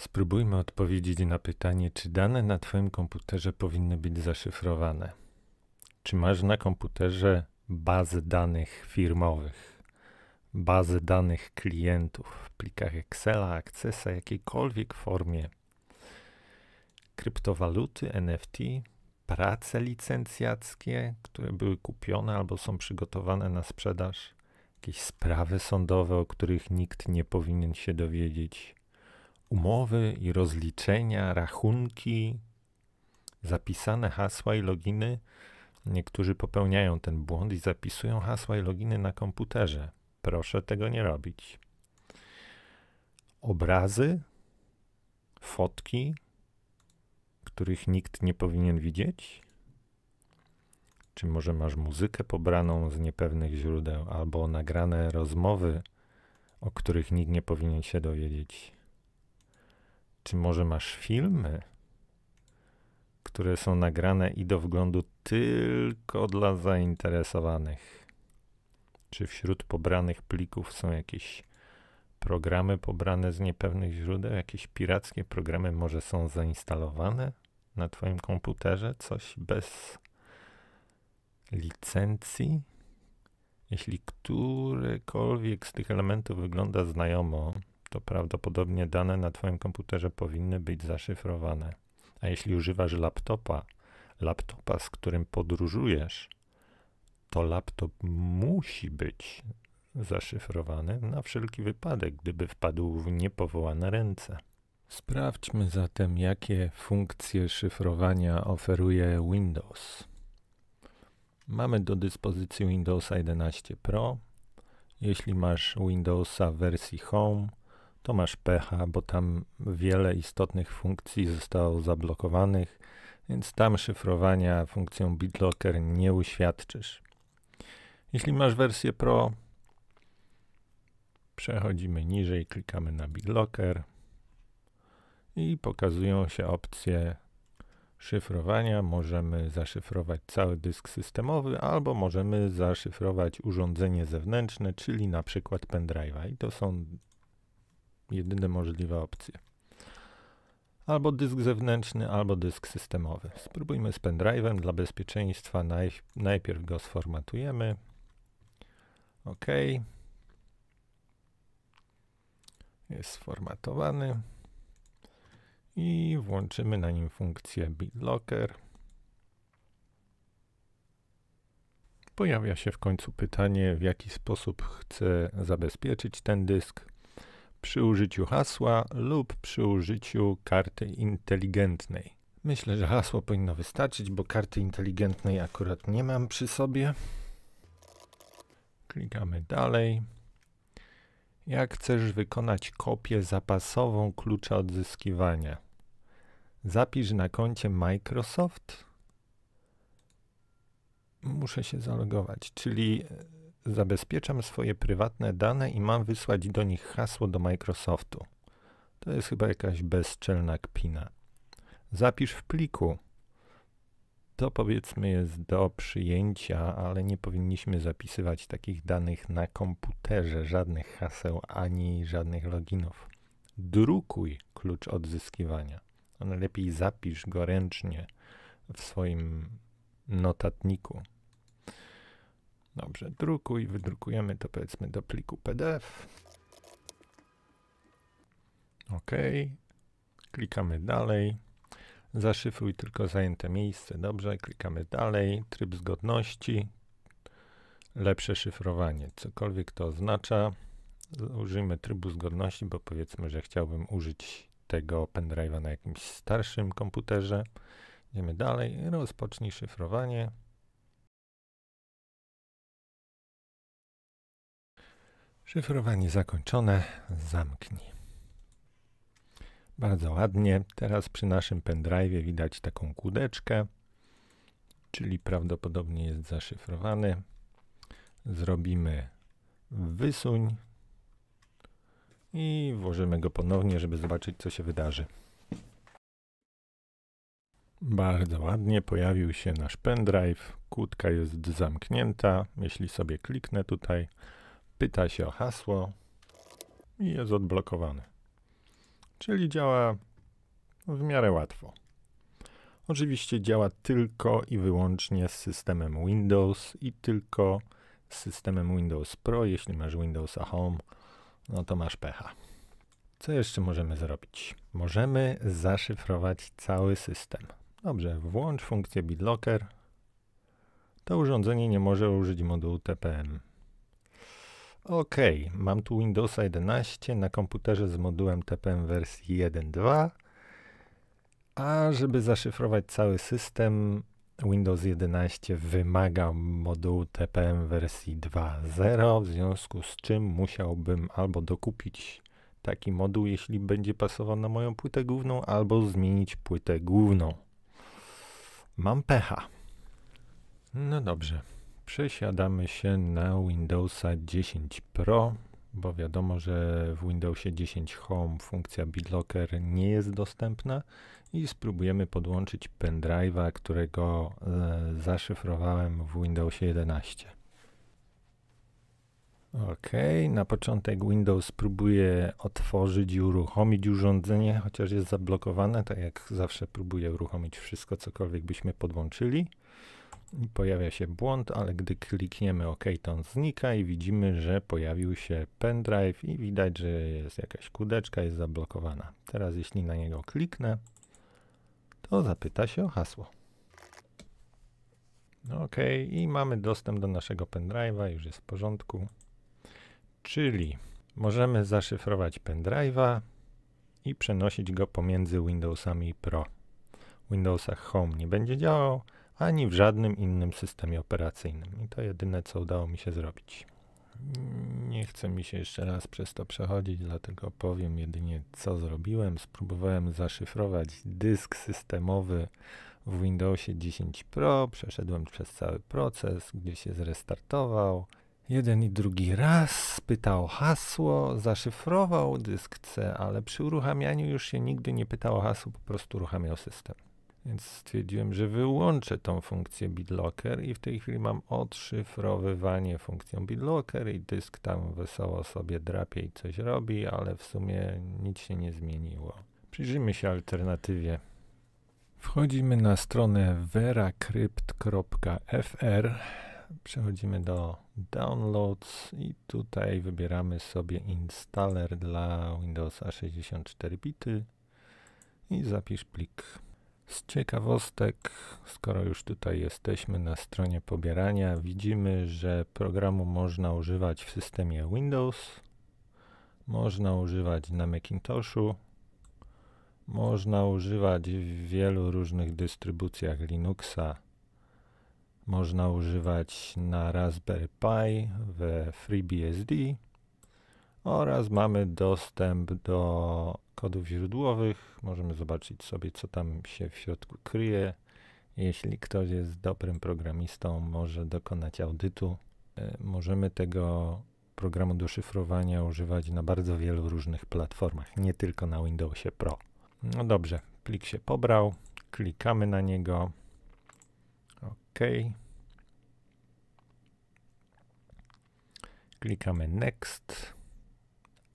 Spróbujmy odpowiedzieć na pytanie, czy dane na Twoim komputerze powinny być zaszyfrowane. Czy masz na komputerze bazy danych firmowych, bazy danych klientów w plikach Excela, Accessa, jakiejkolwiek formie, kryptowaluty, NFT, prace licencjackie, które były kupione albo są przygotowane na sprzedaż, jakieś sprawy sądowe, o których nikt nie powinien się dowiedzieć umowy i rozliczenia, rachunki, zapisane hasła i loginy. Niektórzy popełniają ten błąd i zapisują hasła i loginy na komputerze. Proszę tego nie robić. Obrazy, fotki, których nikt nie powinien widzieć? Czy może masz muzykę pobraną z niepewnych źródeł albo nagrane rozmowy, o których nikt nie powinien się dowiedzieć? Czy może masz filmy, które są nagrane i do wglądu tylko dla zainteresowanych? Czy wśród pobranych plików są jakieś programy pobrane z niepewnych źródeł? Jakieś pirackie programy może są zainstalowane na Twoim komputerze? Coś bez licencji? Jeśli którykolwiek z tych elementów wygląda znajomo, to prawdopodobnie dane na Twoim komputerze powinny być zaszyfrowane. A jeśli używasz laptopa, laptopa, z którym podróżujesz, to laptop musi być zaszyfrowany na wszelki wypadek, gdyby wpadł w niepowołane ręce. Sprawdźmy zatem, jakie funkcje szyfrowania oferuje Windows. Mamy do dyspozycji Windowsa 11 Pro. Jeśli masz Windowsa w wersji Home, to masz pecha, bo tam wiele istotnych funkcji zostało zablokowanych, więc tam szyfrowania funkcją BitLocker nie uświadczysz. Jeśli masz wersję Pro, przechodzimy niżej, klikamy na BitLocker i pokazują się opcje szyfrowania. Możemy zaszyfrować cały dysk systemowy albo możemy zaszyfrować urządzenie zewnętrzne, czyli na przykład pendrive'a. I to są jedyne możliwe opcje. Albo dysk zewnętrzny, albo dysk systemowy. Spróbujmy z pendrive'em dla bezpieczeństwa. najpierw go sformatujemy. OK. Jest sformatowany. I włączymy na nim funkcję BitLocker. Pojawia się w końcu pytanie, w jaki sposób chcę zabezpieczyć ten dysk przy użyciu hasła lub przy użyciu karty inteligentnej. Myślę, że hasło powinno wystarczyć, bo karty inteligentnej akurat nie mam przy sobie. Klikamy dalej. Jak chcesz wykonać kopię zapasową klucza odzyskiwania? Zapisz na koncie Microsoft. Muszę się zalogować, czyli Zabezpieczam swoje prywatne dane i mam wysłać do nich hasło do Microsoftu. To jest chyba jakaś bezczelna kpina. Zapisz w pliku. To powiedzmy jest do przyjęcia, ale nie powinniśmy zapisywać takich danych na komputerze, żadnych haseł ani żadnych loginów. Drukuj klucz odzyskiwania. Lepiej zapisz go ręcznie w swoim notatniku, Dobrze, drukuj, wydrukujemy to powiedzmy do pliku PDF. OK. Klikamy dalej. Zaszyfruj tylko zajęte miejsce. Dobrze, klikamy dalej. Tryb zgodności. Lepsze szyfrowanie. Cokolwiek to oznacza. Użyjmy trybu zgodności, bo powiedzmy, że chciałbym użyć tego pendrive'a na jakimś starszym komputerze. Idziemy dalej. Rozpocznij szyfrowanie. Szyfrowanie zakończone. Zamknij. Bardzo ładnie. Teraz przy naszym pendrive widać taką kudeczkę, czyli prawdopodobnie jest zaszyfrowany. Zrobimy wysuń i włożymy go ponownie, żeby zobaczyć co się wydarzy. Bardzo ładnie pojawił się nasz pendrive. Kłódka jest zamknięta. Jeśli sobie kliknę tutaj, pyta się o hasło i jest odblokowany. Czyli działa w miarę łatwo. Oczywiście działa tylko i wyłącznie z systemem Windows i tylko z systemem Windows Pro. Jeśli masz a Home, no to masz pecha. Co jeszcze możemy zrobić? Możemy zaszyfrować cały system. Dobrze, włącz funkcję BitLocker. To urządzenie nie może użyć modułu TPM. OK, mam tu Windowsa 11 na komputerze z modułem TPM wersji 1.2. A żeby zaszyfrować cały system, Windows 11 wymaga modułu TPM wersji 2.0, w związku z czym musiałbym albo dokupić taki moduł, jeśli będzie pasował na moją płytę główną, albo zmienić płytę główną. Mam pecha. No dobrze. Przesiadamy się na Windowsa 10 Pro, bo wiadomo, że w Windowsie 10 Home funkcja BitLocker nie jest dostępna i spróbujemy podłączyć pendrive'a, którego e, zaszyfrowałem w Windowsie 11. Ok, na początek Windows próbuje otworzyć i uruchomić urządzenie, chociaż jest zablokowane, tak jak zawsze próbuję uruchomić wszystko, cokolwiek byśmy podłączyli. Pojawia się błąd, ale gdy klikniemy OK, to on znika i widzimy, że pojawił się pendrive i widać, że jest jakaś kudeczka, jest zablokowana. Teraz jeśli na niego kliknę, to zapyta się o hasło. OK, i mamy dostęp do naszego pendrive'a, już jest w porządku. Czyli możemy zaszyfrować pendrive'a i przenosić go pomiędzy Windowsami Pro. W Windowsach Home nie będzie działał, ani w żadnym innym systemie operacyjnym. I to jedyne, co udało mi się zrobić. Nie chcę mi się jeszcze raz przez to przechodzić, dlatego powiem jedynie, co zrobiłem. Spróbowałem zaszyfrować dysk systemowy w Windowsie 10 Pro. Przeszedłem przez cały proces, gdzie się zrestartował. Jeden i drugi raz spytał hasło, zaszyfrował dysk C, ale przy uruchamianiu już się nigdy nie pytało hasło, po prostu uruchamiał system. Więc stwierdziłem, że wyłączę tą funkcję BitLocker i w tej chwili mam odszyfrowywanie funkcją BitLocker i dysk tam wesoło sobie drapie i coś robi, ale w sumie nic się nie zmieniło. Przyjrzyjmy się alternatywie. Wchodzimy na stronę veracrypt.fr, przechodzimy do Downloads i tutaj wybieramy sobie installer dla Windowsa 64 bity i zapisz plik. Z ciekawostek, skoro już tutaj jesteśmy na stronie pobierania, widzimy, że programu można używać w systemie Windows, można używać na Macintoshu, można używać w wielu różnych dystrybucjach Linuxa, można używać na Raspberry Pi w FreeBSD oraz mamy dostęp do kodów źródłowych. Możemy zobaczyć sobie, co tam się w środku kryje. Jeśli ktoś jest dobrym programistą, może dokonać audytu. E, możemy tego programu do szyfrowania używać na bardzo wielu różnych platformach, nie tylko na Windowsie Pro. No dobrze, plik się pobrał, klikamy na niego. OK. Klikamy Next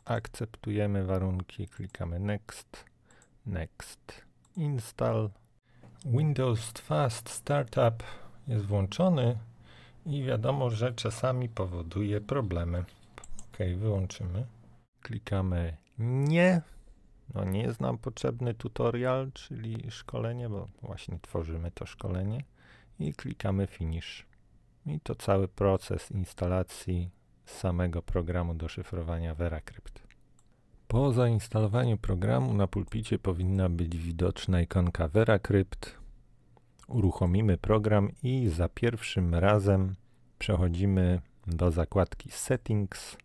akceptujemy warunki, klikamy Next, Next, Install. Windows Fast Startup jest włączony i wiadomo, że czasami powoduje problemy. OK, wyłączymy. Klikamy Nie. No nie jest nam potrzebny tutorial, czyli szkolenie, bo właśnie tworzymy to szkolenie. I klikamy Finish. I to cały proces instalacji samego programu do szyfrowania VeraCrypt. Po zainstalowaniu programu na pulpicie powinna być widoczna ikonka VeraCrypt. Uruchomimy program i za pierwszym razem przechodzimy do zakładki Settings.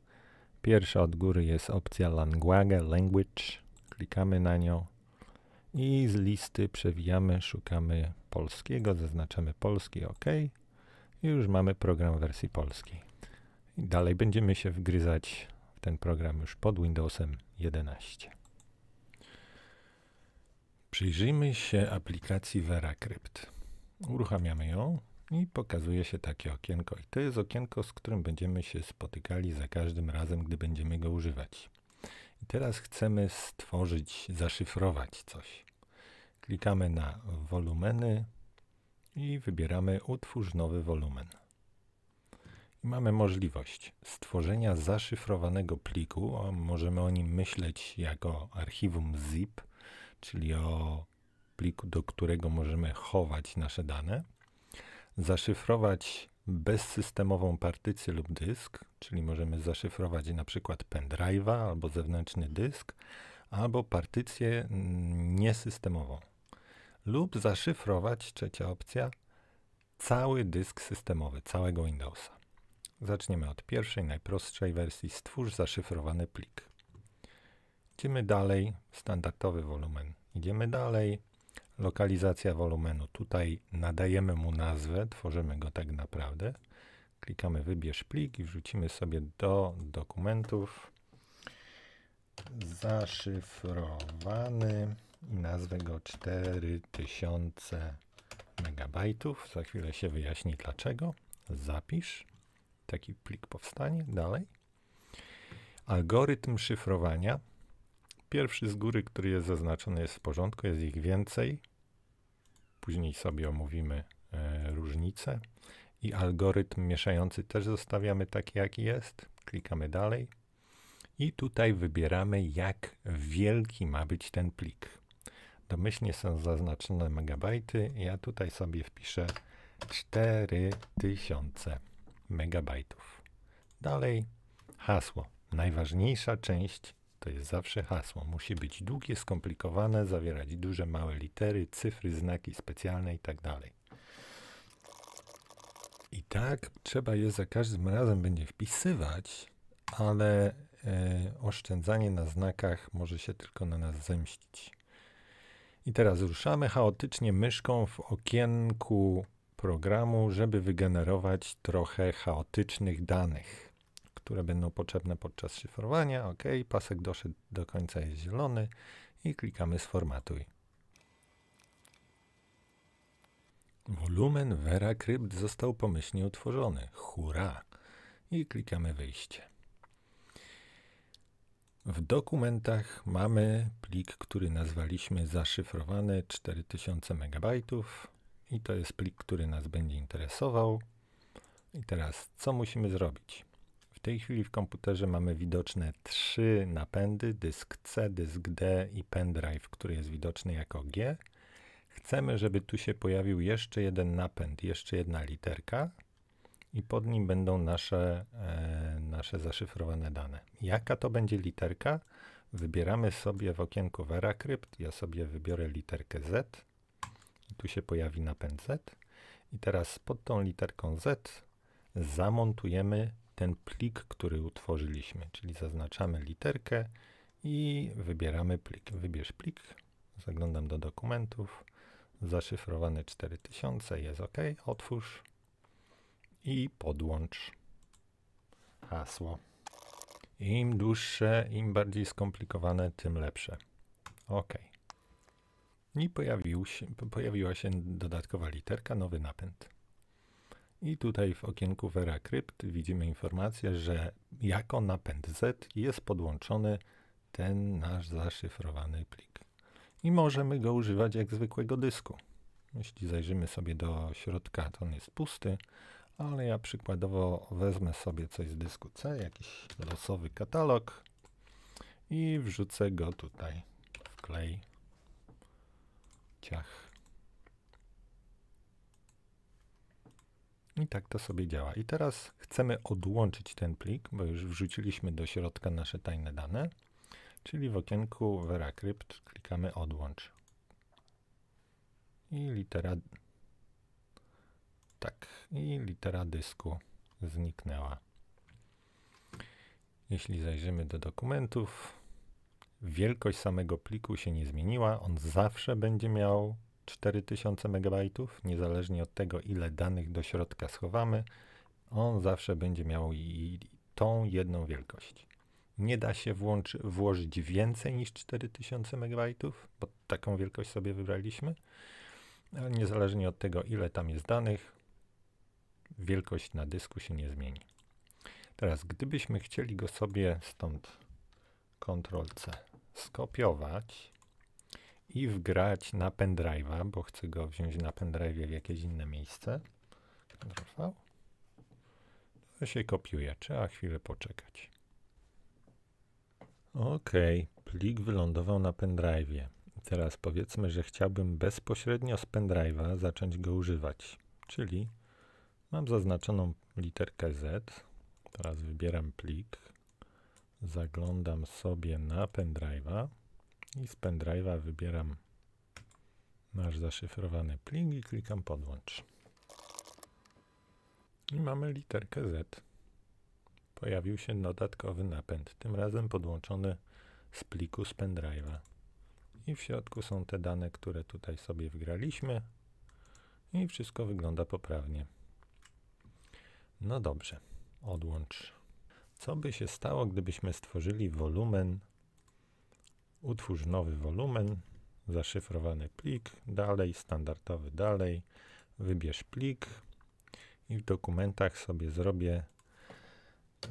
Pierwsza od góry jest opcja Language, Language. Klikamy na nią i z listy przewijamy, szukamy polskiego, zaznaczamy polski OK i już mamy program w wersji polskiej. I dalej będziemy się wgryzać w ten program już pod Windowsem 11. Przyjrzyjmy się aplikacji VeraCrypt. Uruchamiamy ją i pokazuje się takie okienko. I to jest okienko, z którym będziemy się spotykali za każdym razem, gdy będziemy go używać. I teraz chcemy stworzyć, zaszyfrować coś. Klikamy na wolumeny i wybieramy utwórz nowy wolumen mamy możliwość stworzenia zaszyfrowanego pliku. Możemy o nim myśleć jako archiwum zip, czyli o pliku, do którego możemy chować nasze dane. Zaszyfrować bezsystemową partycję lub dysk, czyli możemy zaszyfrować na przykład pendrive'a albo zewnętrzny dysk, albo partycję mm, niesystemową. Lub zaszyfrować, trzecia opcja, cały dysk systemowy, całego Windowsa. Zaczniemy od pierwszej, najprostszej wersji. Stwórz zaszyfrowany plik. Idziemy dalej, standardowy wolumen. Idziemy dalej, lokalizacja wolumenu. Tutaj nadajemy mu nazwę, tworzymy go tak naprawdę. Klikamy wybierz plik i wrzucimy sobie do dokumentów zaszyfrowany i nazwę go 4000 MB. Za chwilę się wyjaśni dlaczego. Zapisz. Taki plik powstanie. Dalej. Algorytm szyfrowania. Pierwszy z góry, który jest zaznaczony, jest w porządku, jest ich więcej. Później sobie omówimy e, różnice. I algorytm mieszający też zostawiamy taki, jaki jest. Klikamy dalej. I tutaj wybieramy, jak wielki ma być ten plik. Domyślnie są zaznaczone megabajty. Ja tutaj sobie wpiszę 4000 megabajtów. Dalej hasło. Najważniejsza część to jest zawsze hasło. Musi być długie, skomplikowane, zawierać duże, małe litery, cyfry, znaki specjalne itd. Tak I tak trzeba je za każdym razem będzie wpisywać, ale e, oszczędzanie na znakach może się tylko na nas zemścić. I teraz ruszamy chaotycznie myszką w okienku programu, żeby wygenerować trochę chaotycznych danych, które będą potrzebne podczas szyfrowania. OK, pasek doszedł do końca jest zielony i klikamy sformatuj. Wolumen VeraCrypt został pomyślnie utworzony. Hurra! I klikamy wyjście. W dokumentach mamy plik, który nazwaliśmy zaszyfrowany 4000 MB i to jest plik, który nas będzie interesował. I teraz co musimy zrobić? W tej chwili w komputerze mamy widoczne trzy napędy, dysk C, dysk D i pendrive, który jest widoczny jako G. Chcemy, żeby tu się pojawił jeszcze jeden napęd, jeszcze jedna literka i pod nim będą nasze, e, nasze zaszyfrowane dane. Jaka to będzie literka? Wybieramy sobie w okienku VeraCrypt, ja sobie wybiorę literkę Z i tu się pojawi napęd Z. I teraz pod tą literką Z zamontujemy ten plik, który utworzyliśmy, czyli zaznaczamy literkę i wybieramy plik. Wybierz plik, zaglądam do dokumentów, zaszyfrowany 4000, jest OK, otwórz i podłącz hasło. Im dłuższe, im bardziej skomplikowane, tym lepsze. OK. I pojawił się, pojawiła się dodatkowa literka, nowy napęd. I tutaj w okienku Vera Crypt widzimy informację, że jako napęd Z jest podłączony ten nasz zaszyfrowany plik. I możemy go używać jak zwykłego dysku. Jeśli zajrzymy sobie do środka, to on jest pusty, ale ja przykładowo wezmę sobie coś z dysku C, jakiś losowy katalog i wrzucę go tutaj w klej ciach. I tak to sobie działa. I teraz chcemy odłączyć ten plik, bo już wrzuciliśmy do środka nasze tajne dane, czyli w okienku VeraCrypt klikamy odłącz. I litera tak, i litera dysku zniknęła. Jeśli zajrzymy do dokumentów, wielkość samego pliku się nie zmieniła. On zawsze będzie miał 4000 MB, niezależnie od tego, ile danych do środka schowamy. On zawsze będzie miał i tą jedną wielkość. Nie da się włączy, włożyć więcej niż 4000 MB, bo taką wielkość sobie wybraliśmy. Ale Niezależnie od tego, ile tam jest danych, wielkość na dysku się nie zmieni. Teraz, gdybyśmy chcieli go sobie stąd Ctrl-C, skopiować i wgrać na pendrive'a, bo chcę go wziąć na pendrive'ie w jakieś inne miejsce. Ctrl-V. To się kopiuje, trzeba chwilę poczekać. OK, plik wylądował na pendrive'ie. Teraz powiedzmy, że chciałbym bezpośrednio z pendrive'a zacząć go używać, czyli mam zaznaczoną literkę Z. Teraz wybieram plik, zaglądam sobie na pendrive'a i z pendrive'a wybieram nasz zaszyfrowany plik i klikam podłącz. I mamy literkę Z. Pojawił się dodatkowy napęd, tym razem podłączony z pliku z pendrive'a. I w środku są te dane, które tutaj sobie wgraliśmy. I wszystko wygląda poprawnie. No dobrze, odłącz co by się stało, gdybyśmy stworzyli wolumen, utwórz nowy wolumen, zaszyfrowany plik, dalej, standardowy dalej, wybierz plik i w dokumentach sobie zrobię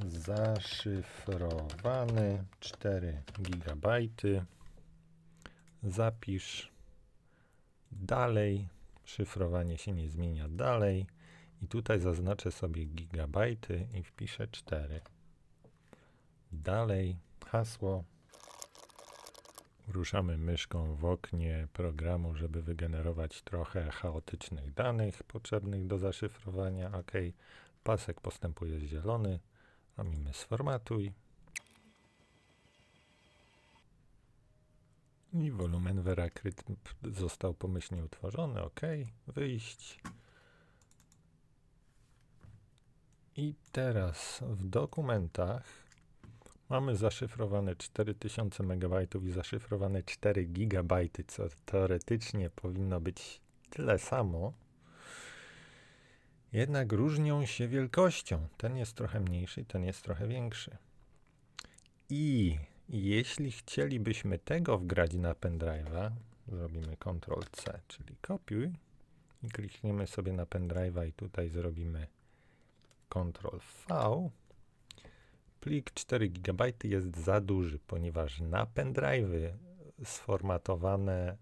zaszyfrowany 4 GB, zapisz dalej, szyfrowanie się nie zmienia dalej i tutaj zaznaczę sobie gigabajty i wpiszę 4. Dalej, hasło. Ruszamy myszką w oknie programu, żeby wygenerować trochę chaotycznych danych potrzebnych do zaszyfrowania. OK. Pasek postępuje zielony. Robimy sformatuj. I wolumen verakrytm został pomyślnie utworzony. OK. Wyjść. I teraz w dokumentach Mamy zaszyfrowane 4000 MB i zaszyfrowane 4 GB, co teoretycznie powinno być tyle samo. Jednak różnią się wielkością. Ten jest trochę mniejszy, ten jest trochę większy. I jeśli chcielibyśmy tego wgrać na pendrive'a, zrobimy Ctrl-C, czyli kopiuj i klikniemy sobie na pendrive'a i tutaj zrobimy Ctrl-V plik 4 GB jest za duży, ponieważ na pendrive'y sformatowane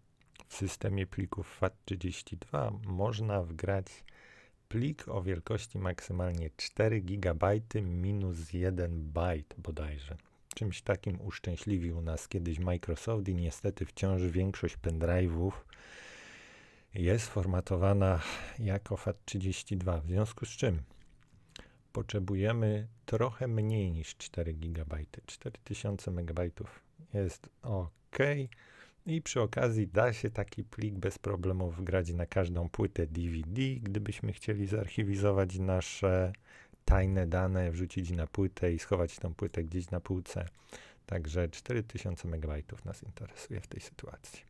w systemie plików FAT32 można wgrać plik o wielkości maksymalnie 4 GB minus 1 byte bodajże. Czymś takim uszczęśliwił nas kiedyś Microsoft i niestety wciąż większość pendrive'ów jest formatowana jako FAT32, w związku z czym potrzebujemy trochę mniej niż 4 GB. 4000 MB jest ok. I przy okazji da się taki plik bez problemu wgrać na każdą płytę DVD, gdybyśmy chcieli zarchiwizować nasze tajne dane, wrzucić na płytę i schować tą płytę gdzieś na półce. Także 4000 MB nas interesuje w tej sytuacji.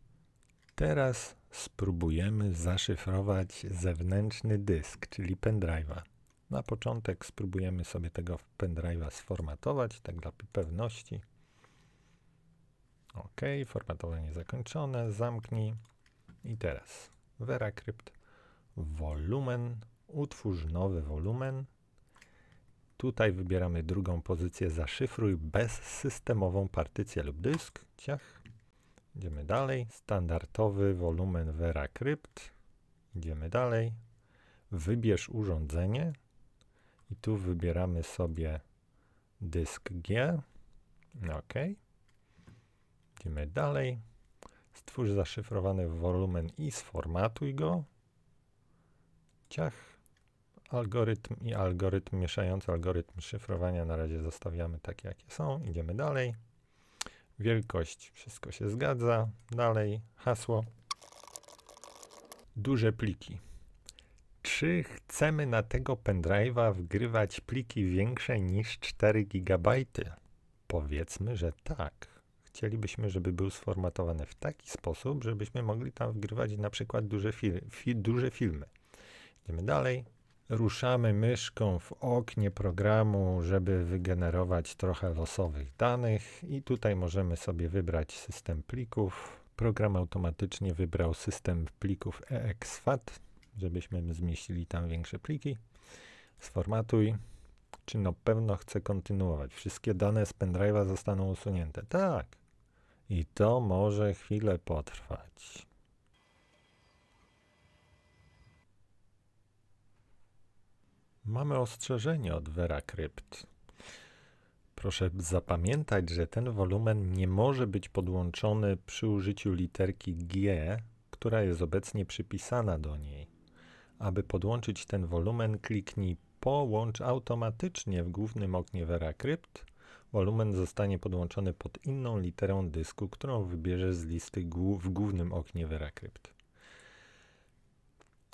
Teraz spróbujemy zaszyfrować zewnętrzny dysk, czyli pendrive'a. Na początek spróbujemy sobie tego pendrive'a sformatować, tak dla pewności. OK, formatowanie zakończone, zamknij. I teraz VeraCrypt, wolumen, utwórz nowy wolumen. Tutaj wybieramy drugą pozycję, zaszyfruj bezsystemową partycję lub dysk. Ciach. Idziemy dalej. Standardowy wolumen VeraCrypt. Idziemy dalej. Wybierz urządzenie. I tu wybieramy sobie dysk G. OK. Idziemy dalej. Stwórz zaszyfrowany wolumen i sformatuj go. Ciach. Algorytm i algorytm mieszający, algorytm szyfrowania na razie zostawiamy takie, jakie są. Idziemy dalej. Wielkość, wszystko się zgadza. Dalej, hasło. Duże pliki czy chcemy na tego pendrive'a wgrywać pliki większe niż 4 GB? Powiedzmy, że tak. Chcielibyśmy, żeby był sformatowany w taki sposób, żebyśmy mogli tam wgrywać na przykład duże, fi duże filmy. Idziemy dalej. Ruszamy myszką w oknie programu, żeby wygenerować trochę losowych danych i tutaj możemy sobie wybrać system plików. Program automatycznie wybrał system plików EXFAT, żebyśmy zmieścili tam większe pliki. Sformatuj. Czy no pewno chcę kontynuować? Wszystkie dane z pendrive'a zostaną usunięte. Tak. I to może chwilę potrwać. Mamy ostrzeżenie od VeraCrypt. Proszę zapamiętać, że ten wolumen nie może być podłączony przy użyciu literki G, która jest obecnie przypisana do niej. Aby podłączyć ten wolumen, kliknij Połącz automatycznie w głównym oknie VeraCrypt. Wolumen zostanie podłączony pod inną literą dysku, którą wybierzesz z listy w głównym oknie VeraCrypt.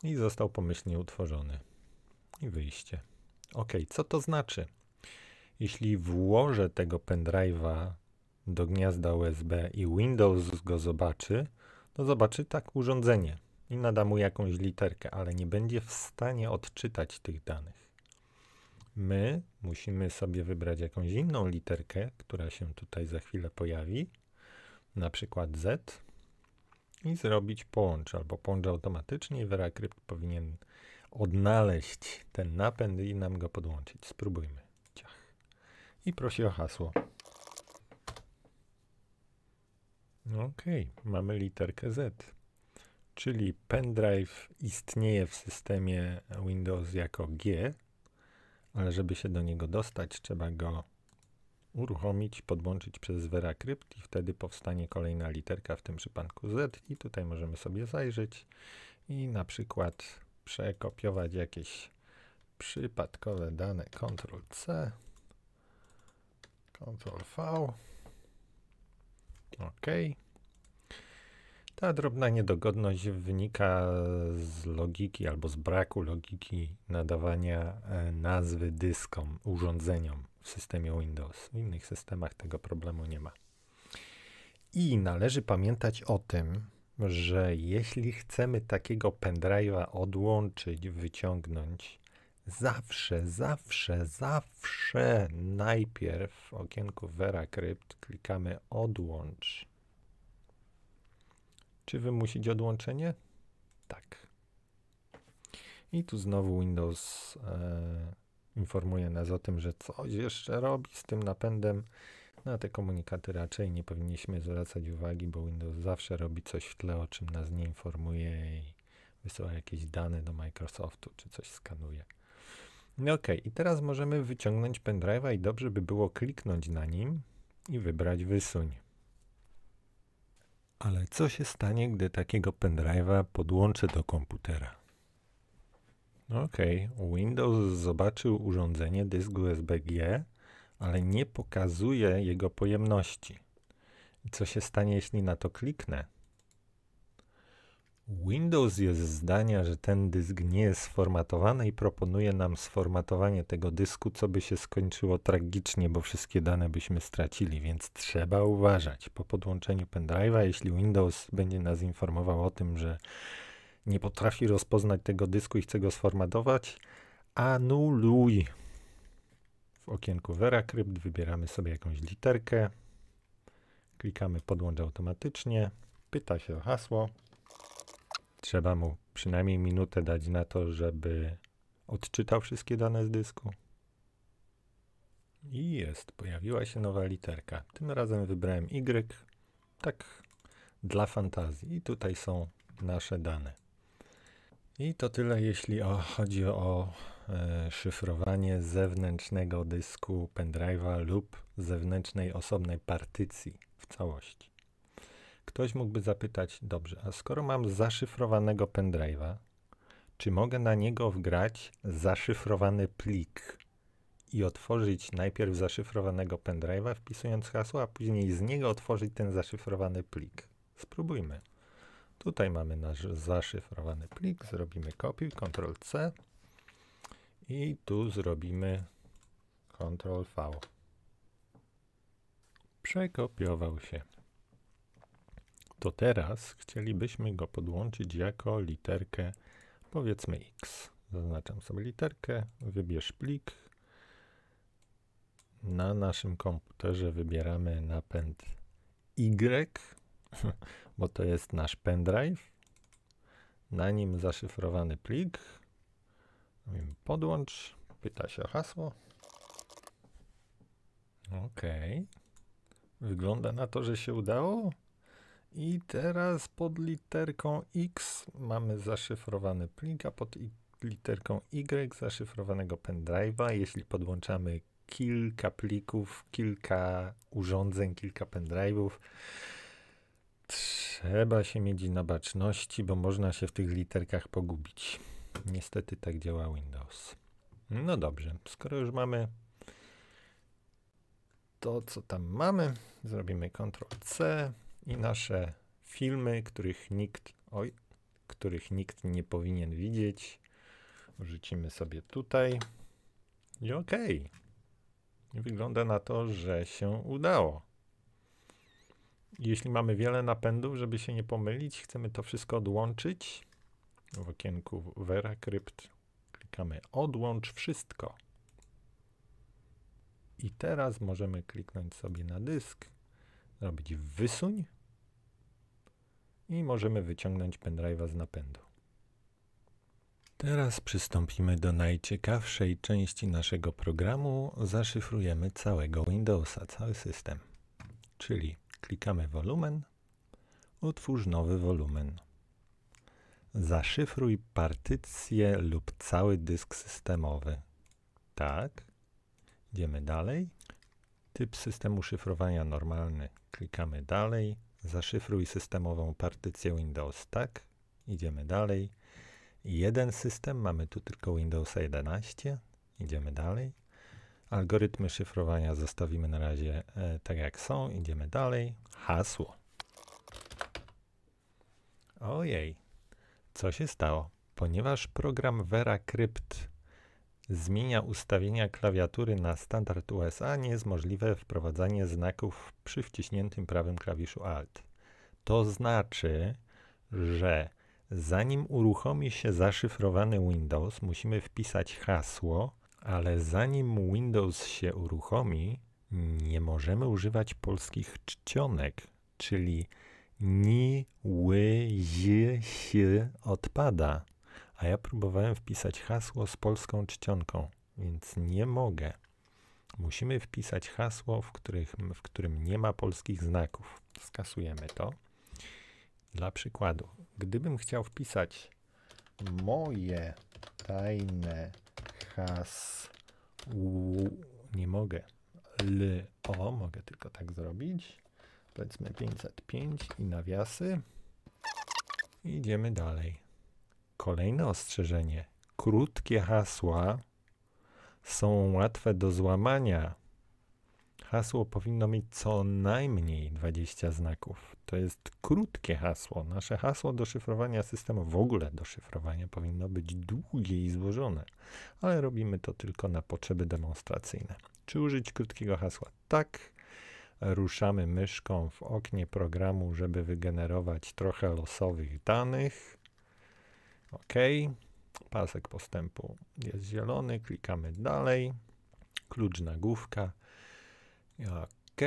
I został pomyślnie utworzony. I wyjście. Ok, co to znaczy? Jeśli włożę tego pendrive'a do gniazda USB i Windows go zobaczy, to zobaczy tak urządzenie i nada mu jakąś literkę, ale nie będzie w stanie odczytać tych danych. My musimy sobie wybrać jakąś inną literkę, która się tutaj za chwilę pojawi, na przykład Z, i zrobić połącz albo połącz automatycznie. Veracrypt powinien odnaleźć ten napęd i nam go podłączyć. Spróbujmy. Ciach. I prosi o hasło. Okej, okay, mamy literkę Z czyli pendrive istnieje w systemie Windows jako G, ale żeby się do niego dostać, trzeba go uruchomić, podłączyć przez VeraCrypt i wtedy powstanie kolejna literka, w tym przypadku Z i tutaj możemy sobie zajrzeć i na przykład przekopiować jakieś przypadkowe dane Ctrl C, Ctrl V, OK. Ta drobna niedogodność wynika z logiki albo z braku logiki nadawania e, nazwy dyskom, urządzeniom w systemie Windows. W innych systemach tego problemu nie ma. I należy pamiętać o tym, że jeśli chcemy takiego pendrive'a odłączyć, wyciągnąć, zawsze, zawsze, zawsze najpierw w okienku VeraCrypt klikamy odłącz czy wymusić odłączenie? Tak. I tu znowu Windows e, informuje nas o tym, że coś jeszcze robi z tym napędem. Na no, te komunikaty raczej nie powinniśmy zwracać uwagi, bo Windows zawsze robi coś w tle, o czym nas nie informuje i wysyła jakieś dane do Microsoftu, czy coś skanuje. No ok, i teraz możemy wyciągnąć pendrive'a i dobrze by było kliknąć na nim i wybrać wysuń. Ale co się stanie, gdy takiego pendrive'a podłączę do komputera? Okej, Windows zobaczył urządzenie dysk USB-G, ale nie pokazuje jego pojemności. Co się stanie, jeśli na to kliknę? Windows jest zdania, że ten dysk nie jest sformatowany i proponuje nam sformatowanie tego dysku, co by się skończyło tragicznie, bo wszystkie dane byśmy stracili, więc trzeba uważać. Po podłączeniu pendrive'a, jeśli Windows będzie nas informował o tym, że nie potrafi rozpoznać tego dysku i chce go sformatować, anuluj. W okienku VeraCrypt wybieramy sobie jakąś literkę, klikamy podłącz automatycznie, pyta się o hasło. Trzeba mu przynajmniej minutę dać na to, żeby odczytał wszystkie dane z dysku. I jest, pojawiła się nowa literka. Tym razem wybrałem Y, tak dla fantazji. I tutaj są nasze dane. I to tyle, jeśli o, chodzi o e, szyfrowanie zewnętrznego dysku pendrive'a lub zewnętrznej osobnej partycji w całości. Ktoś mógłby zapytać, dobrze, a skoro mam zaszyfrowanego pendrive'a, czy mogę na niego wgrać zaszyfrowany plik i otworzyć najpierw zaszyfrowanego pendrive'a, wpisując hasło, a później z niego otworzyć ten zaszyfrowany plik? Spróbujmy. Tutaj mamy nasz zaszyfrowany plik, zrobimy kopiuj, Ctrl C i tu zrobimy Ctrl V. Przekopiował się to teraz chcielibyśmy go podłączyć jako literkę, powiedzmy x. Zaznaczam sobie literkę, wybierz plik. Na naszym komputerze wybieramy napęd Y, bo to jest nasz pendrive. Na nim zaszyfrowany plik. Podłącz. Pyta się o hasło. OK. Wygląda na to, że się udało. I teraz pod literką X mamy zaszyfrowany plik, a pod literką Y zaszyfrowanego pendrive'a. Jeśli podłączamy kilka plików, kilka urządzeń, kilka pendrive'ów, trzeba się mieć na baczności, bo można się w tych literkach pogubić. Niestety tak działa Windows. No dobrze, skoro już mamy to, co tam mamy, zrobimy Ctrl C, i nasze filmy, których nikt, oj, których nikt nie powinien widzieć. Rzucimy sobie tutaj i ok. Wygląda na to, że się udało. Jeśli mamy wiele napędów, żeby się nie pomylić, chcemy to wszystko odłączyć. W okienku VeraCrypt klikamy odłącz wszystko. I teraz możemy kliknąć sobie na dysk robić wysuń i możemy wyciągnąć pendrive'a z napędu. Teraz przystąpimy do najciekawszej części naszego programu. Zaszyfrujemy całego Windowsa, cały system. Czyli klikamy wolumen, utwórz nowy wolumen. Zaszyfruj partycję lub cały dysk systemowy. Tak. Idziemy dalej. Typ systemu szyfrowania normalny. Klikamy dalej. Zaszyfruj systemową partycję Windows. Tak. Idziemy dalej. Jeden system. Mamy tu tylko Windows 11. Idziemy dalej. Algorytmy szyfrowania zostawimy na razie e, tak jak są. Idziemy dalej. Hasło. Ojej. Co się stało? Ponieważ program VeraCrypt zmienia ustawienia klawiatury na standard USA, nie jest możliwe wprowadzanie znaków przy wciśniętym prawym klawiszu Alt. To znaczy, że zanim uruchomi się zaszyfrowany Windows, musimy wpisać hasło, ale zanim Windows się uruchomi, nie możemy używać polskich czcionek, czyli ni, ły, zi, si odpada a ja próbowałem wpisać hasło z polską czcionką, więc nie mogę. Musimy wpisać hasło, w, których, w którym nie ma polskich znaków. Skasujemy to. Dla przykładu, gdybym chciał wpisać moje tajne hasło, nie mogę. L, o, mogę tylko tak zrobić. Powiedzmy 505 i nawiasy. Idziemy dalej. Kolejne ostrzeżenie. Krótkie hasła są łatwe do złamania. Hasło powinno mieć co najmniej 20 znaków. To jest krótkie hasło. Nasze hasło do szyfrowania systemu, w ogóle do szyfrowania, powinno być długie i złożone, ale robimy to tylko na potrzeby demonstracyjne. Czy użyć krótkiego hasła? Tak. Ruszamy myszką w oknie programu, żeby wygenerować trochę losowych danych. OK. Pasek postępu jest zielony. Klikamy dalej. Klucz nagłówka. OK.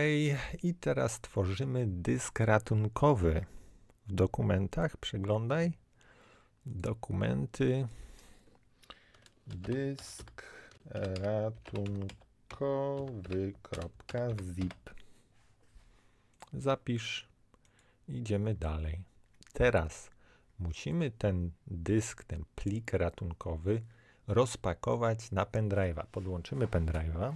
I teraz tworzymy dysk ratunkowy. W dokumentach przeglądaj. Dokumenty. Dysk ratunkowy.zip. Zapisz. Idziemy dalej. Teraz musimy ten dysk, ten plik ratunkowy rozpakować na pendrive'a. Podłączymy pendrive'a.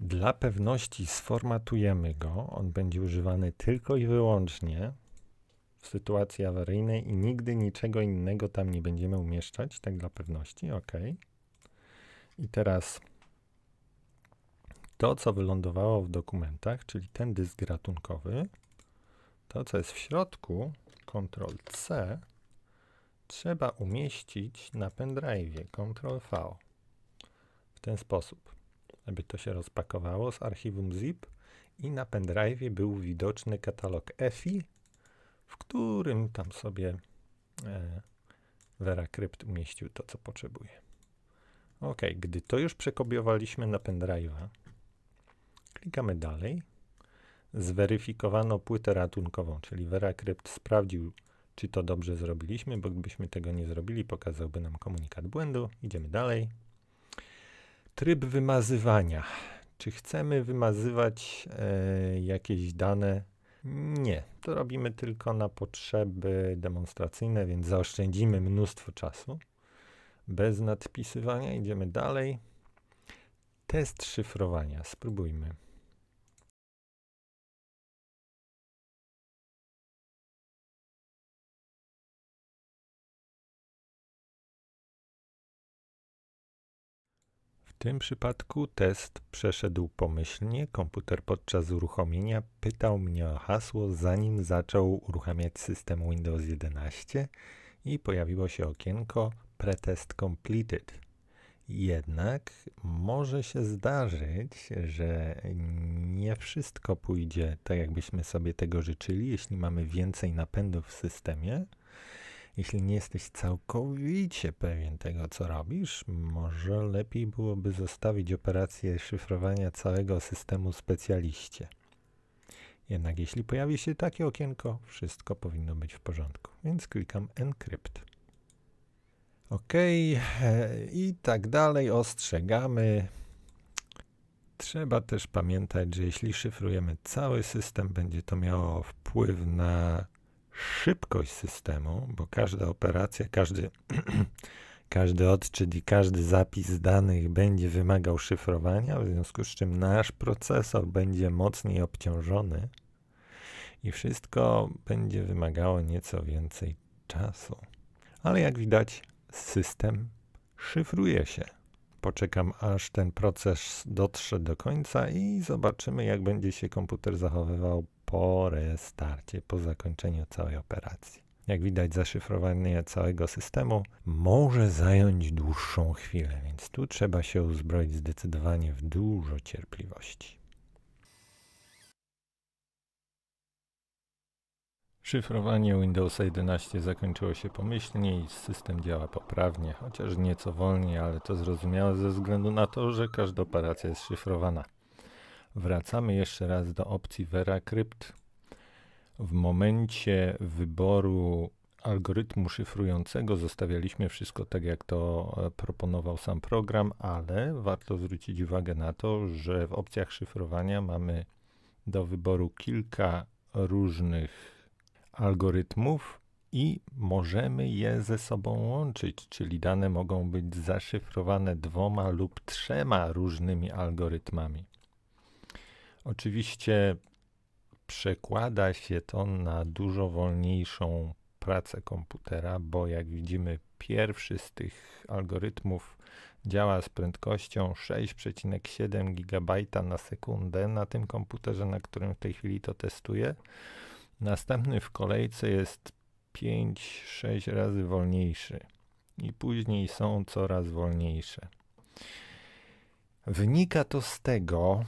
Dla pewności sformatujemy go. On będzie używany tylko i wyłącznie w sytuacji awaryjnej i nigdy niczego innego tam nie będziemy umieszczać, tak dla pewności, ok. I teraz to, co wylądowało w dokumentach, czyli ten dysk ratunkowy, to, co jest w środku, Ctrl-C trzeba umieścić na pendrive Ctrl-V w ten sposób, aby to się rozpakowało z archiwum zip i na pendrive był widoczny katalog EFI, w którym tam sobie e, VeraCrypt umieścił to, co potrzebuje. Ok, gdy to już przekopiowaliśmy na pendrive'a, klikamy dalej zweryfikowano płytę ratunkową, czyli VeraCrypt sprawdził, czy to dobrze zrobiliśmy, bo gdybyśmy tego nie zrobili, pokazałby nam komunikat błędu. Idziemy dalej. Tryb wymazywania. Czy chcemy wymazywać e, jakieś dane? Nie, to robimy tylko na potrzeby demonstracyjne, więc zaoszczędzimy mnóstwo czasu. Bez nadpisywania idziemy dalej. Test szyfrowania. Spróbujmy. tym przypadku test przeszedł pomyślnie. Komputer podczas uruchomienia pytał mnie o hasło, zanim zaczął uruchamiać system Windows 11 i pojawiło się okienko Pretest Completed. Jednak może się zdarzyć, że nie wszystko pójdzie tak, jakbyśmy sobie tego życzyli, jeśli mamy więcej napędów w systemie. Jeśli nie jesteś całkowicie pewien tego, co robisz, może lepiej byłoby zostawić operację szyfrowania całego systemu specjaliście. Jednak jeśli pojawi się takie okienko, wszystko powinno być w porządku, więc klikam Encrypt. OK e, i tak dalej, ostrzegamy. Trzeba też pamiętać, że jeśli szyfrujemy cały system, będzie to miało wpływ na szybkość systemu, bo każda operacja, każdy, każdy odczyt i każdy zapis danych będzie wymagał szyfrowania, w związku z czym nasz procesor będzie mocniej obciążony i wszystko będzie wymagało nieco więcej czasu. Ale jak widać, system szyfruje się. Poczekam, aż ten proces dotrze do końca i zobaczymy, jak będzie się komputer zachowywał po restarcie, po zakończeniu całej operacji. Jak widać, zaszyfrowanie całego systemu może zająć dłuższą chwilę, więc tu trzeba się uzbroić zdecydowanie w dużo cierpliwości. Szyfrowanie Windows 11 zakończyło się pomyślnie i system działa poprawnie, chociaż nieco wolniej, ale to zrozumiałe ze względu na to, że każda operacja jest szyfrowana. Wracamy jeszcze raz do opcji VeraCrypt. W momencie wyboru algorytmu szyfrującego zostawialiśmy wszystko tak, jak to e, proponował sam program, ale warto zwrócić uwagę na to, że w opcjach szyfrowania mamy do wyboru kilka różnych algorytmów i możemy je ze sobą łączyć, czyli dane mogą być zaszyfrowane dwoma lub trzema różnymi algorytmami. Oczywiście przekłada się to na dużo wolniejszą pracę komputera, bo jak widzimy, pierwszy z tych algorytmów działa z prędkością 6,7 GB na sekundę na tym komputerze, na którym w tej chwili to testuję. Następny w kolejce jest 5-6 razy wolniejszy i później są coraz wolniejsze. Wynika to z tego,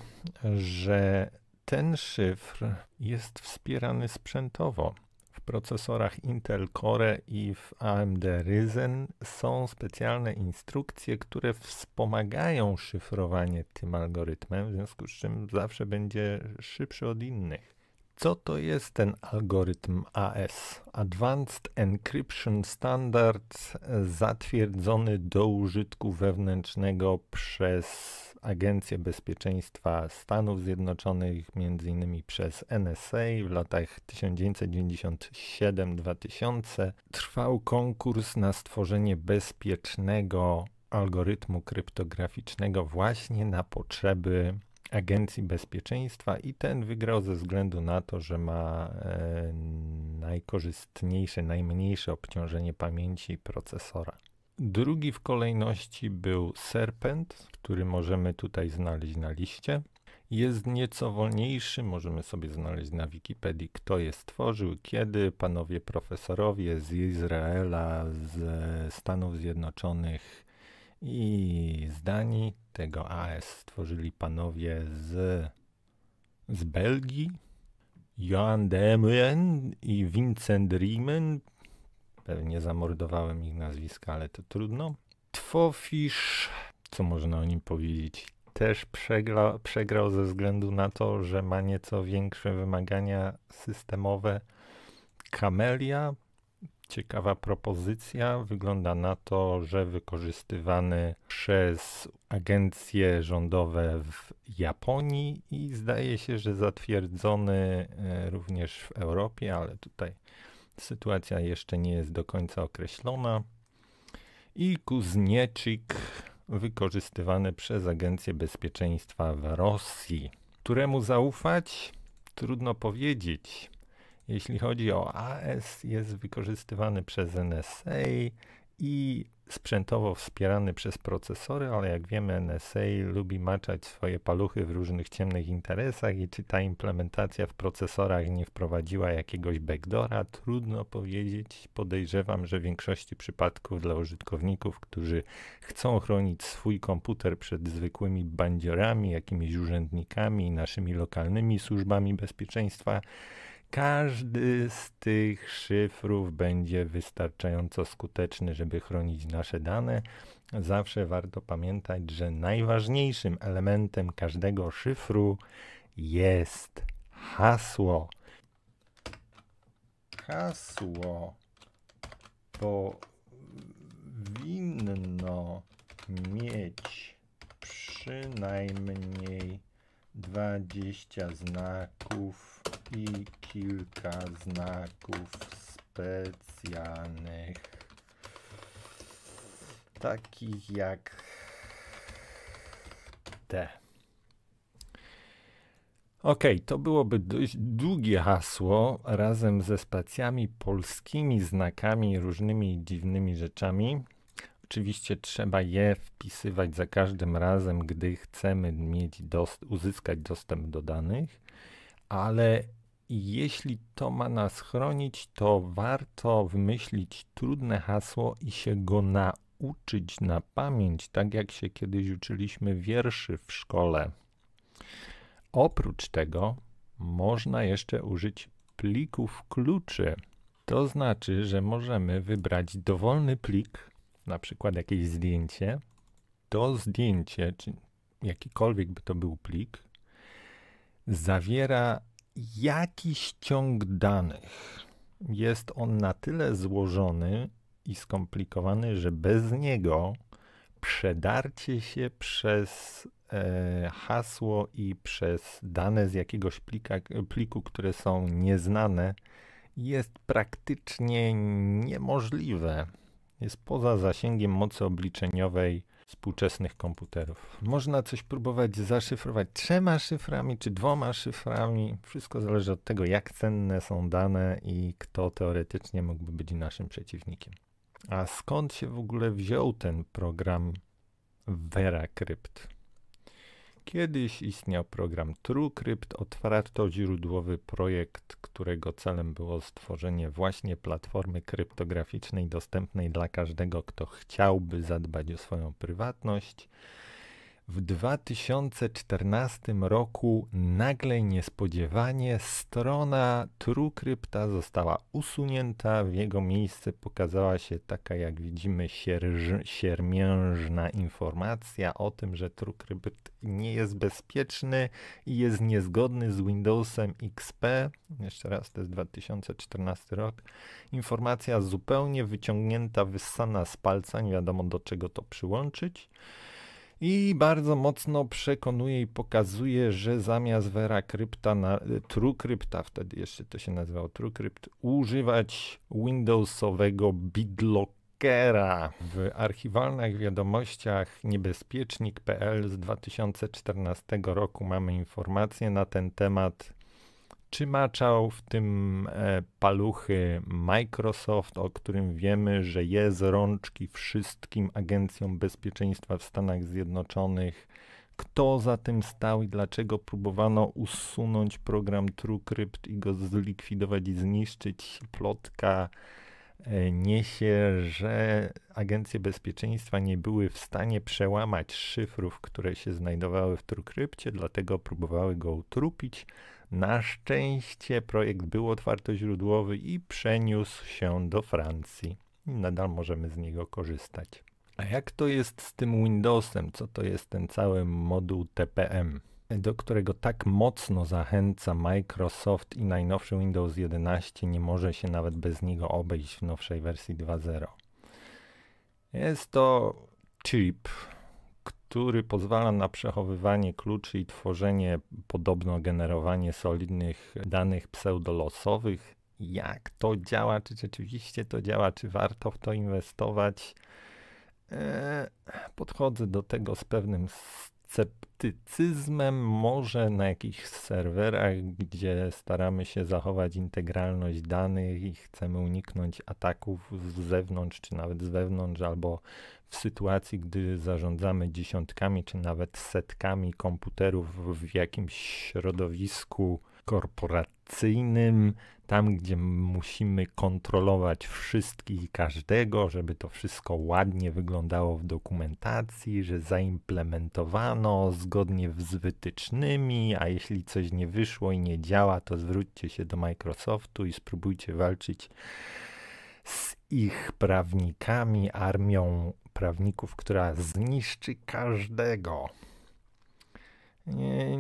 że ten szyfr jest wspierany sprzętowo. W procesorach Intel Core i w AMD Ryzen są specjalne instrukcje, które wspomagają szyfrowanie tym algorytmem, w związku z czym zawsze będzie szybszy od innych. Co to jest ten algorytm AS? Advanced Encryption Standard e, zatwierdzony do użytku wewnętrznego przez Agencję Bezpieczeństwa Stanów Zjednoczonych, m.in. przez NSA w latach 1997-2000. Trwał konkurs na stworzenie bezpiecznego algorytmu kryptograficznego właśnie na potrzeby Agencji Bezpieczeństwa i ten wygrał ze względu na to, że ma e, najkorzystniejsze, najmniejsze obciążenie pamięci procesora. Drugi w kolejności był Serpent, który możemy tutaj znaleźć na liście. Jest nieco wolniejszy, możemy sobie znaleźć na Wikipedii, kto je stworzył, kiedy. Panowie profesorowie z Izraela, ze Stanów Zjednoczonych i z Danii tego AS stworzyli panowie z, z Belgii. Johan Demren i Vincent Riemen. Pewnie zamordowałem ich nazwiska, ale to trudno. Twofisz, co można o nim powiedzieć? Też przegra, przegrał ze względu na to, że ma nieco większe wymagania systemowe. Kamelia ciekawa propozycja. Wygląda na to, że wykorzystywany przez agencje rządowe w Japonii i zdaje się, że zatwierdzony e, również w Europie, ale tutaj sytuacja jeszcze nie jest do końca określona. I kuznieczyk wykorzystywany przez Agencję Bezpieczeństwa w Rosji. Któremu zaufać? Trudno powiedzieć. Jeśli chodzi o AS, jest wykorzystywany przez NSA i sprzętowo wspierany przez procesory, ale jak wiemy NSA lubi maczać swoje paluchy w różnych ciemnych interesach i czy ta implementacja w procesorach nie wprowadziła jakiegoś backdora, trudno powiedzieć. Podejrzewam, że w większości przypadków dla użytkowników, którzy chcą chronić swój komputer przed zwykłymi bandziorami, jakimiś urzędnikami i naszymi lokalnymi służbami bezpieczeństwa, każdy z tych szyfrów będzie wystarczająco skuteczny, żeby chronić nasze dane. Zawsze warto pamiętać, że najważniejszym elementem każdego szyfru jest hasło. Hasło powinno mieć przynajmniej 20 znaków i kilka znaków specjalnych. Takich jak te. Ok, to byłoby dość długie hasło razem ze spacjami polskimi, znakami, różnymi dziwnymi rzeczami. Oczywiście trzeba je wpisywać za każdym razem, gdy chcemy mieć dost uzyskać dostęp do danych, ale jeśli to ma nas chronić, to warto wymyślić trudne hasło i się go nauczyć na pamięć, tak jak się kiedyś uczyliśmy wierszy w szkole. Oprócz tego można jeszcze użyć plików kluczy. To znaczy, że możemy wybrać dowolny plik, na przykład jakieś zdjęcie, to zdjęcie, czy jakikolwiek by to był plik, zawiera jakiś ciąg danych. Jest on na tyle złożony i skomplikowany, że bez niego przedarcie się przez e, hasło i przez dane z jakiegoś plika, pliku, które są nieznane, jest praktycznie niemożliwe jest poza zasięgiem mocy obliczeniowej współczesnych komputerów. Można coś próbować zaszyfrować trzema szyframi czy dwoma szyframi. Wszystko zależy od tego, jak cenne są dane i kto teoretycznie mógłby być naszym przeciwnikiem. A skąd się w ogóle wziął ten program VeraCrypt? Kiedyś istniał program TrueCrypt, źródłowy projekt, którego celem było stworzenie właśnie platformy kryptograficznej dostępnej dla każdego, kto chciałby zadbać o swoją prywatność. W 2014 roku nagle niespodziewanie strona TrueCrypta została usunięta, w jego miejsce pokazała się taka jak widzimy sierż, siermiężna informacja o tym, że TrueCrypt nie jest bezpieczny i jest niezgodny z Windowsem XP. Jeszcze raz, to jest 2014 rok. Informacja zupełnie wyciągnięta, wyssana z palca, nie wiadomo do czego to przyłączyć i bardzo mocno przekonuje i pokazuje, że zamiast Vera TrueCrypta, na True wtedy jeszcze to się nazywało True Crypt, używać Windowsowego BitLockera. W archiwalnych wiadomościach niebezpiecznik.pl z 2014 roku mamy informacje na ten temat maczał w tym e, paluchy Microsoft, o którym wiemy, że jest rączki wszystkim agencjom bezpieczeństwa w Stanach Zjednoczonych. Kto za tym stał i dlaczego próbowano usunąć program TrueCrypt i go zlikwidować i zniszczyć? Plotka e, niesie, że agencje bezpieczeństwa nie były w stanie przełamać szyfrów, które się znajdowały w TrueCryptie, dlatego próbowały go utrupić na szczęście projekt był otwartoźródłowy i przeniósł się do Francji. I nadal możemy z niego korzystać. A jak to jest z tym Windowsem? Co to jest ten cały moduł TPM? do którego tak mocno zachęca Microsoft i najnowszy Windows 11 nie może się nawet bez niego obejść w nowszej wersji 2.0. Jest to chip, który pozwala na przechowywanie kluczy i tworzenie, podobno generowanie solidnych danych pseudolosowych. Jak to działa? Czy rzeczywiście to działa? Czy warto w to inwestować? Eee, podchodzę do tego z pewnym sceptycyzmem, może na jakichś serwerach, gdzie staramy się zachować integralność danych i chcemy uniknąć ataków z zewnątrz, czy nawet z wewnątrz, albo w sytuacji, gdy zarządzamy dziesiątkami czy nawet setkami komputerów w jakimś środowisku korporacyjnym, tam gdzie musimy kontrolować wszystkich i każdego, żeby to wszystko ładnie wyglądało w dokumentacji, że zaimplementowano zgodnie z wytycznymi, a jeśli coś nie wyszło i nie działa, to zwróćcie się do Microsoftu i spróbujcie walczyć z ich prawnikami, armią prawników, która zniszczy każdego. Nie,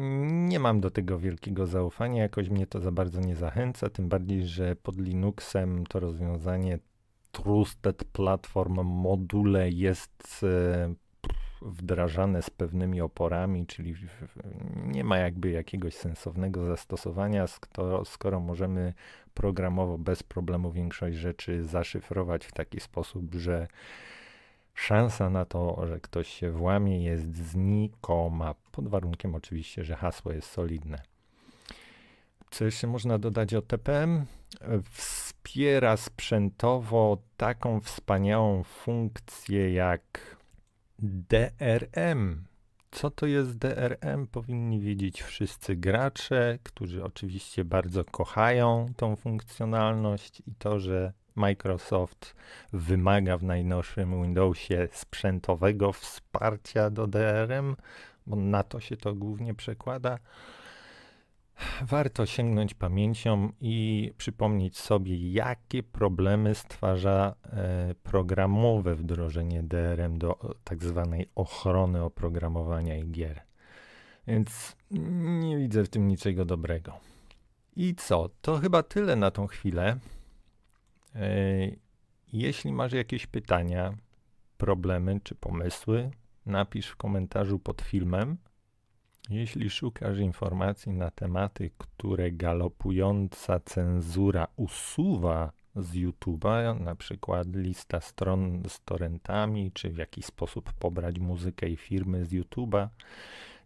nie, mam do tego wielkiego zaufania, jakoś mnie to za bardzo nie zachęca, tym bardziej, że pod Linuxem to rozwiązanie Trusted Platform Module jest e, wdrażane z pewnymi oporami, czyli nie ma jakby jakiegoś sensownego zastosowania, skoro możemy programowo bez problemu większość rzeczy zaszyfrować w taki sposób, że Szansa na to, że ktoś się włamie jest znikoma, pod warunkiem oczywiście, że hasło jest solidne. Co jeszcze można dodać o TPM? Wspiera sprzętowo taką wspaniałą funkcję jak DRM. Co to jest DRM? Powinni wiedzieć wszyscy gracze, którzy oczywiście bardzo kochają tą funkcjonalność i to, że Microsoft wymaga w najnowszym Windowsie sprzętowego wsparcia do DRM, bo na to się to głównie przekłada. Warto sięgnąć pamięcią i przypomnieć sobie, jakie problemy stwarza e, programowe wdrożenie DRM do tak zwanej ochrony oprogramowania i gier. Więc nie widzę w tym niczego dobrego. I co? To chyba tyle na tą chwilę. E, jeśli masz jakieś pytania, problemy czy pomysły, napisz w komentarzu pod filmem. Jeśli szukasz informacji na tematy, które galopująca cenzura usuwa z YouTube'a, na przykład lista stron z torrentami, czy w jaki sposób pobrać muzykę i firmy z YouTube'a.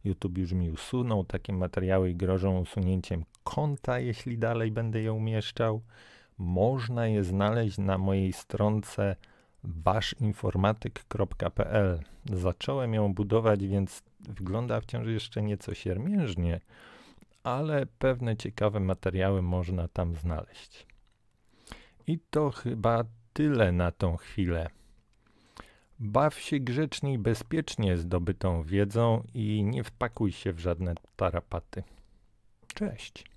YouTube już mi usunął takie materiały i grożą usunięciem konta, jeśli dalej będę je umieszczał. Można je znaleźć na mojej stronce waszinformatyk.pl. Zacząłem ją budować, więc wygląda wciąż jeszcze nieco siermiężnie, ale pewne ciekawe materiały można tam znaleźć. I to chyba tyle na tą chwilę. Baw się grzecznie i bezpiecznie zdobytą wiedzą i nie wpakuj się w żadne tarapaty. Cześć!